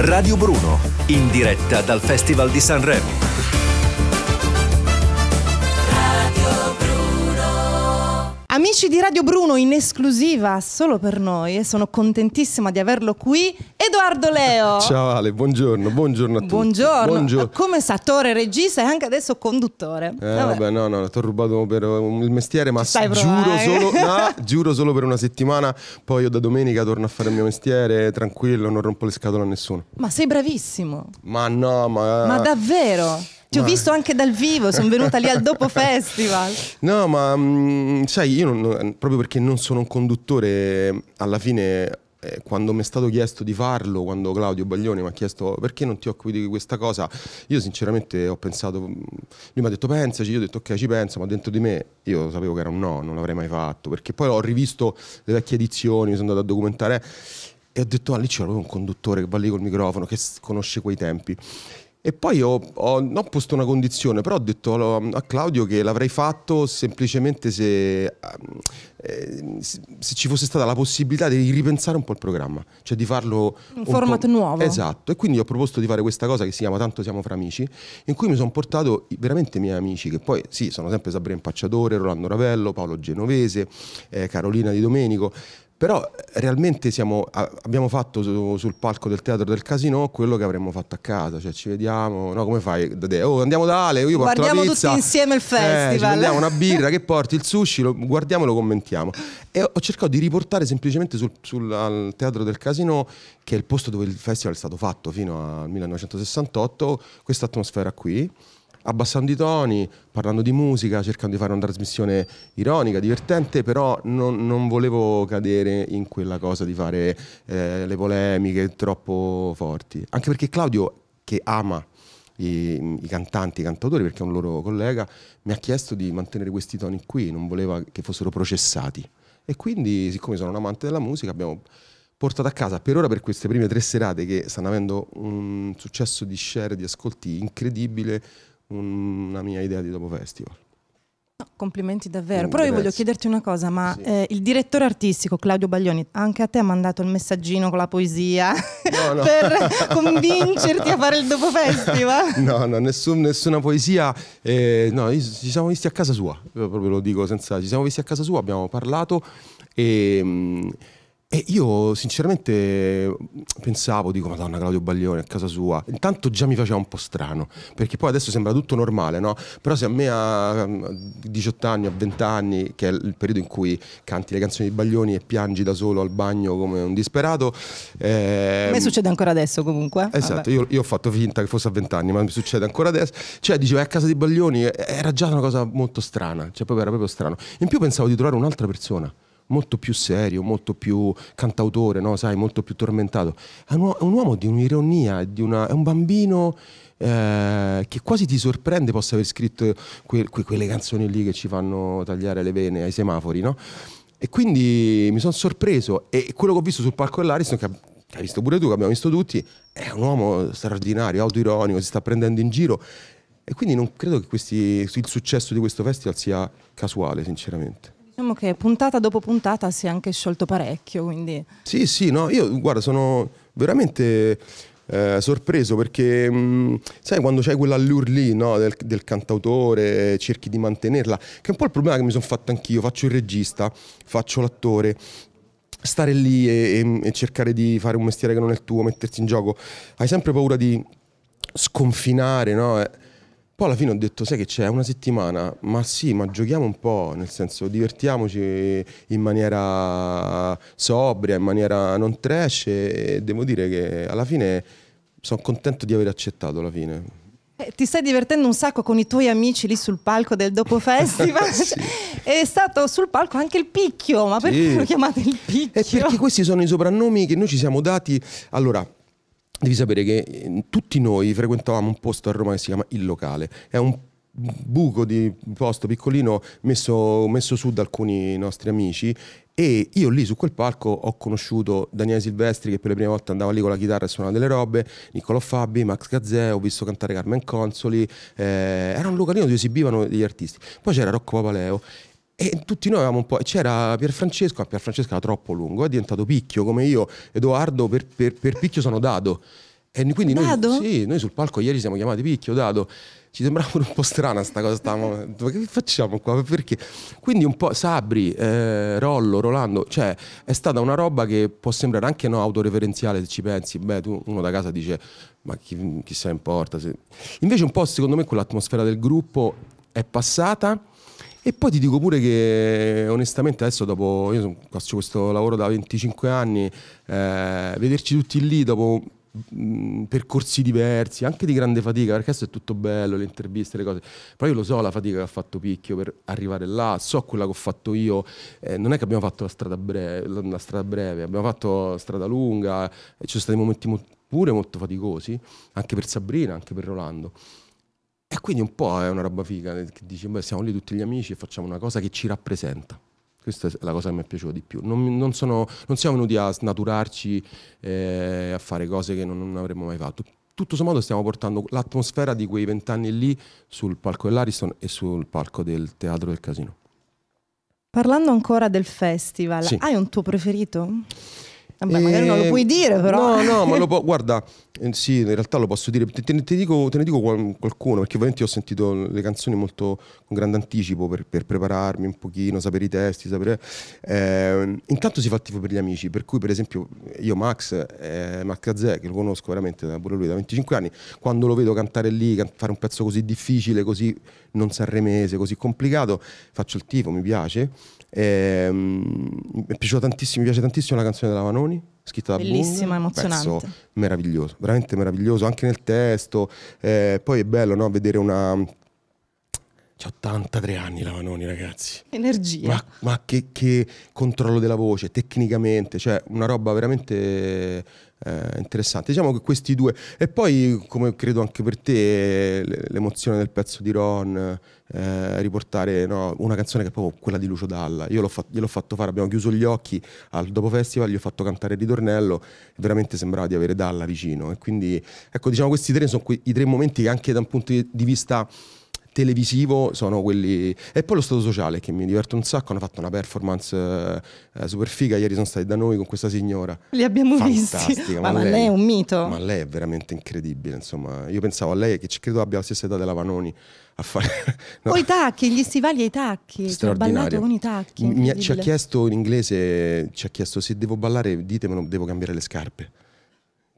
Radio Bruno, in diretta dal Festival di Sanremo. Amici di Radio Bruno in esclusiva solo per noi e sono contentissima di averlo qui, Edoardo Leo. Ciao Ale, buongiorno, buongiorno a tutti. Buongiorno, buongiorno. come attore, regista e anche adesso conduttore. Eh, vabbè. vabbè no, no, ti ho rubato per um, il mestiere, ma giuro eh? solo, no, giuro solo, per una settimana, poi io da domenica torno a fare il mio mestiere, tranquillo, non rompo le scatole a nessuno. Ma sei bravissimo. Ma no, ma... Ma davvero? Ti ho visto anche dal vivo, sono venuta lì al dopo festival. No, ma mh, mm, sai, io non, proprio perché non sono un conduttore, alla fine eh, quando mi è stato chiesto di farlo, quando Claudio Baglioni mi ha chiesto perché non ti occupi di questa cosa, io sinceramente ho pensato, mm, lui mi ha detto pensaci, io ho detto ok ci penso, ma dentro di me io sapevo che era un no, non l'avrei mai fatto, perché poi ho rivisto le vecchie edizioni, mi sono andato a documentare e ho detto ah lì c'era un conduttore che va lì col microfono, che conosce quei tempi. E poi ho, ho non posto una condizione, però ho detto a Claudio che l'avrei fatto semplicemente se, ehm, eh, se, ci fosse stata la possibilità di ripensare un po' il programma, cioè di farlo... In un format po'... nuovo. Esatto, e quindi ho proposto di fare questa cosa che si chiama Tanto siamo fra amici, in cui mi sono portato veramente i miei amici, che poi sì, sono sempre Sabrina Impacciatore, Rolando Ravello, Paolo Genovese, eh, Carolina Di Domenico, però eh, realmente siamo, abbiamo fatto su, sul palco del teatro del casino quello che avremmo fatto a casa, cioè ci vediamo, no come fai? Oh, andiamo da Ale, io porto guardiamo la pizza. tutti insieme il eh, festival. Eh, una birra che porti, il sushi, lo guardiamo e lo commentiamo. E ho cercato di riportare semplicemente sul, sul, al teatro del casino, che è il posto dove il festival è stato fatto fino al 1968, questa atmosfera qui abbassando i toni, parlando di musica, cercando di fare una trasmissione ironica, divertente, però non, non volevo cadere in quella cosa di fare eh, le polemiche troppo forti. Anche perché Claudio, che ama i, i, cantanti, i cantautori, perché è un loro collega, mi ha chiesto di mantenere questi toni qui, non voleva che fossero processati. E quindi, siccome sono un amante della musica, abbiamo portato a casa per ora per queste prime tre serate che stanno avendo un successo di share, di ascolti incredibile, una mia idea di dopo festival. No, complimenti davvero. Mm, Però grazie. io voglio chiederti una cosa, ma sì. eh, il direttore artistico Claudio Baglioni anche a te ha mandato il messaggino con la poesia no, no. per convincerti a fare il dopo festival? no, no, nessun, nessuna poesia. Eh, no, ci siamo visti a casa sua, proprio lo dico senza... Ci siamo visti a casa sua, abbiamo parlato e... Mh, mm, e io sinceramente pensavo, dico, Madonna Claudio Baglione a casa sua. Intanto già mi faceva un po' strano, perché poi adesso sembra tutto normale, no? Però se a me a 18 anni, a 20 anni, che è il periodo in cui canti le canzoni di Baglioni e piangi da solo al bagno come un disperato... Eh... A me ehm, succede ancora adesso comunque. Esatto, io, io, ho fatto finta che fosse a 20 anni, ma mi succede ancora adesso. Cioè, dicevo, a casa di Baglioni era già una cosa molto strana, cioè proprio era proprio strano. In più pensavo di trovare un'altra persona molto più serio, molto più cantautore, no? Sai, molto più tormentato. È un, è un uomo di un'ironia, di una, è un bambino eh, che quasi ti sorprende possa aver scritto que, que, quelle canzoni lì che ci fanno tagliare le vene ai semafori, no? E quindi mi sono sorpreso e quello che ho visto sul palco dell'Ariston, che, che hai visto pure tu, che abbiamo visto tutti, è un uomo straordinario, autoironico, si sta prendendo in giro e quindi non credo che questi, il successo di questo festival sia casuale, sinceramente. Diciamo che puntata dopo puntata si è anche sciolto parecchio, quindi... Sì, sì, no, io guarda, sono veramente eh, sorpreso perché mh, mm, sai quando c'hai quell'allure lì no, del, del, cantautore cerchi di mantenerla che è un po' il problema che mi sono fatto anch'io faccio il regista faccio l'attore stare lì e, e, e cercare di fare un mestiere che non è il tuo mettersi in gioco hai sempre paura di sconfinare no? Eh, poi alla fine ho detto, sai che c'è una settimana, ma sì, ma giochiamo un po', nel senso divertiamoci in maniera sobria, in maniera non trash e devo dire che alla fine sono contento di aver accettato la fine. Eh, ti stai divertendo un sacco con i tuoi amici lì sul palco del Dopo Festival. sì. È stato sul palco anche il picchio, ma perché sì. lo chiamate il eh, picchio? È perché questi sono i soprannomi che noi ci siamo dati. Allora, devi sapere che ehm, tutti noi frequentavamo un posto a Roma che si chiama Il Locale. È un buco di posto piccolino messo, messo su da alcuni nostri amici e io lì su quel palco ho conosciuto Daniele Silvestri che per la prima volta andava lì con la chitarra e suonava delle robe, Niccolò Fabi, Max Gazzè, ho visto cantare Carmen Consoli, eh, era un localino dove esibivano degli artisti. Poi c'era Rocco Papaleo e tutti noi avevamo un po'. C'era Pierfrancesco, ma Pierfrancesco era troppo lungo, è diventato picchio come io. Edoardo per, per, per picchio sono dado. E quindi dado? sì, noi sul palco ieri siamo chiamati picchio, dado. Ci sembrava un po' strana sta cosa, stavamo, ma che facciamo qua? Perché? Quindi un po' Sabri, eh, Rollo, Rolando, cioè è stata una roba che può sembrare anche no, autoreferenziale se ci pensi, beh tu uno da casa dice ma chi, chissà importa. Se... Invece un po' secondo me quell'atmosfera del gruppo è passata e poi ti dico pure che onestamente adesso dopo, io faccio questo lavoro da 25 anni, eh, vederci tutti lì dopo mm, percorsi diversi, anche di grande fatica, perché adesso è tutto bello, le interviste, le cose, però io lo so la fatica che ha fatto Picchio per arrivare là, so quella che ho fatto io, eh, non è che abbiamo fatto la strada breve, la strada breve abbiamo fatto la strada lunga, ci sono stati momenti pure molto faticosi, anche per Sabrina, anche per Rolando. E quindi un po' è una roba figa, eh, che dici, beh, siamo lì tutti gli amici e facciamo una cosa che ci rappresenta. Questa è la cosa che mi è piaciuta di più. Non, non, sono, non siamo venuti a snaturarci, eh, a fare cose che non, non avremmo mai fatto. Tutto sommato stiamo portando l'atmosfera di quei vent'anni lì sul palco dell'Ariston e sul palco del Teatro del Casino. Parlando ancora del festival, sì. hai un tuo preferito? Vabbè, e... magari non lo eh, puoi dire, però. No, no, ma lo può. Guarda, eh, sì, in realtà lo posso dire. Te, te, te, dico, te ne dico qualcuno, perché ovviamente ho sentito le canzoni molto con grande anticipo per, per prepararmi un pochino, sapere i testi, sapere. Eh, intanto si fa tifo per gli amici, per cui, per esempio, io Max, eh, Max Azzè, che lo conosco veramente pure lui da 25 anni, quando lo vedo cantare lì, can- fare un pezzo così difficile, così non sanremese, così complicato, faccio il tifo, mi piace. Eh, mi è piaciuta tantissimo, mi piace tantissimo la canzone della Manone scritta da Bellissima, Bung, emozionante. meraviglioso, veramente meraviglioso anche nel testo. Eh, poi è bello no, vedere una C'ha 83 anni la Manoni, ragazzi. Energia. Ma, ma che, che, controllo della voce, tecnicamente, cioè una roba veramente eh, interessante. Diciamo che questi due, e poi come credo anche per te, l'emozione del pezzo di Ron, eh, riportare no, una canzone che è proprio quella di Lucio Dalla. Io l'ho fatto, gliel'ho fatto fare, abbiamo chiuso gli occhi al dopo festival, gli ho fatto cantare il ritornello, veramente sembrava di avere Dalla vicino. E quindi, ecco, diciamo questi tre sono quei, i tre momenti che anche da un punto di vista televisivo sono quelli... E poi lo Stato Sociale, che mi diverte un sacco, hanno fatto una performance eh, super figa, ieri sono stati da noi con questa signora. Li abbiamo Fantastica. visti. Ma, ma lei, lei, è un mito. Ma lei è veramente incredibile, insomma. Io pensavo a lei, che credo abbia la stessa età della Vanoni, a fare... No. Poi i tacchi, gli stivali e i tacchi. Cioè, ho ballato con i tacchi. Mi, ci ha chiesto in inglese, ci ha chiesto se devo ballare, ditemelo, devo cambiare le scarpe.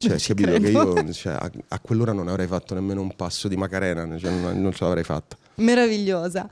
Cioè, si capito che io cioè, a, a, quell'ora non avrei fatto nemmeno un passo di Macarena, cioè, non, non ce l'avrei fatta. Meravigliosa.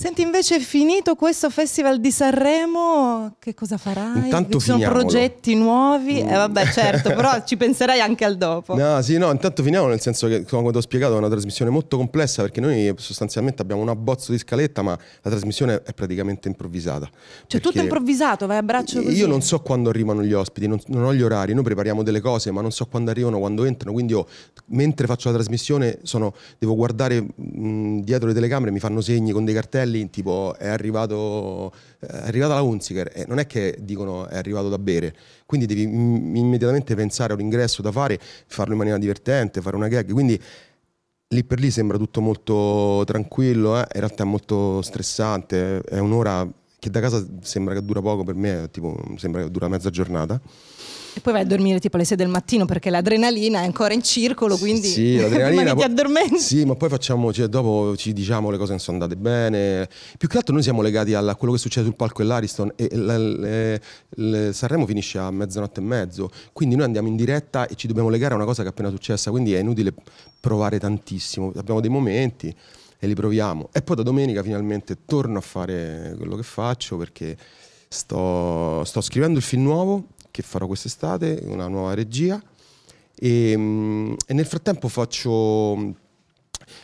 Senti, invece finito questo Festival di Sanremo, che cosa farai? Intanto Ci sono progetti nuovi? Mm. Eh vabbè, mm. certo, però ci penserai anche al dopo. No, sì, no, intanto finiamo nel senso che, come ti ho spiegato, è una trasmissione molto complessa perché noi sostanzialmente abbiamo un abbozzo di scaletta, ma la trasmissione è praticamente improvvisata. Cioè tutto improvvisato, vai a braccio così? Io non so quando arrivano gli ospiti, non, non ho gli orari, noi prepariamo delle cose, ma non so quando arrivano, quando entrano, quindi io mentre faccio la trasmissione sono, devo guardare mh, mm, dietro le telecamere, mi fanno segni con dei cartelli, lì, tipo è arrivato, è arrivata la Hunziker, e non è che dicono è arrivato da bere, quindi devi immediatamente pensare a un ingresso da fare, farlo in maniera divertente, fare una gag, quindi lì per lì sembra tutto molto tranquillo, eh? in realtà è molto stressante, è un'ora che da casa sembra che dura poco, per me tipo, sembra che dura mezza giornata. E poi vai a dormire tipo alle 6 del mattino perché l'adrenalina è ancora in circolo, quindi sì, l'adrenalina, ti addormenti. Sì, ma poi facciamo, cioè, dopo ci diciamo le cose non sono andate bene. Più che altro noi siamo legati a quello che succede sul palco dell'Ariston e le, le, le, Sanremo finisce a mezzanotte e mezzo, quindi noi andiamo in diretta e ci dobbiamo legare a una cosa che è appena successa, quindi è inutile provare tantissimo. Abbiamo dei momenti e li proviamo. E poi da domenica finalmente torno a fare quello che faccio perché sto, sto scrivendo il film nuovo che farò quest'estate, una nuova regia. E, ehm, e nel frattempo faccio,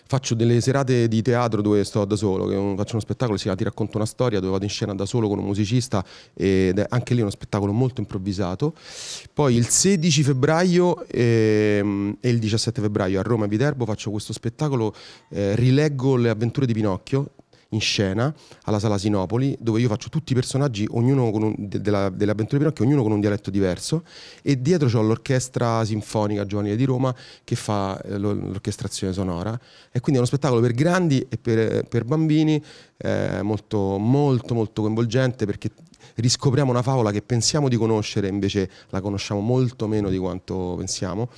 faccio, delle serate di teatro dove sto da solo, un, faccio uno spettacolo, si chiama Ti racconto una storia, dove vado in scena da solo con un musicista ed è anche lì uno spettacolo molto improvvisato. Poi il 16 febbraio e, ehm, e il 17 febbraio a Roma e Viterbo faccio questo spettacolo, eh, rileggo le avventure di Pinocchio in scena alla Sala Sinopoli, dove io faccio tutti i personaggi un, de, della, dell'avventura di Pinocchio, ognuno con un dialetto diverso, e dietro c'ho l'orchestra sinfonica giovanile di Roma che fa eh, l'orchestrazione sonora. E quindi è uno spettacolo per grandi e per, per bambini, eh, molto, molto, molto coinvolgente perché riscopriamo una favola che pensiamo di conoscere, invece la conosciamo molto meno di quanto pensiamo.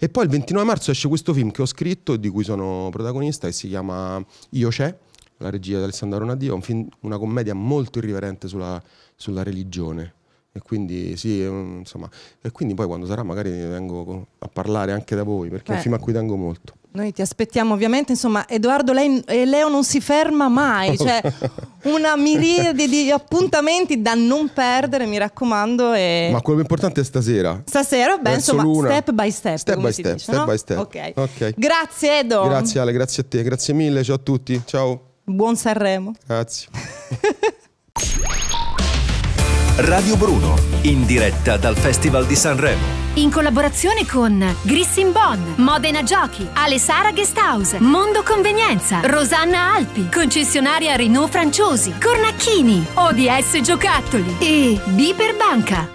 E poi il 29 marzo esce questo film che ho scritto e di cui sono protagonista, che si chiama Io c'è la regia di Alessandro Ronadio, un film, una commedia molto irriverente sulla, sulla religione. E quindi, sì, insomma, e quindi poi quando sarà magari vengo a parlare anche da voi, perché Beh. è un film a cui tengo molto. Noi ti aspettiamo ovviamente, insomma Edoardo lei, e eh, Leo non si ferma mai, cioè una miriade di appuntamenti da non perdere, mi raccomando. E... Ma quello più importante è stasera. Stasera, beh, Verso insomma, l'una. step by step. Step by step, dice, step no? by step. Okay. ok. Grazie Edo. Grazie Ale, grazie a te, grazie mille, ciao a tutti, ciao. Buon Sanremo. Grazie. Radio Bruno, in diretta dal Festival di Sanremo. In collaborazione con Grissin Bonn, Modena Giochi, Alessara Guesthouse, Mondo Convenienza, Rosanna Alpi, concessionaria Renault Franciosi, Cornacchini, ODS Giocattoli e Biper Banca.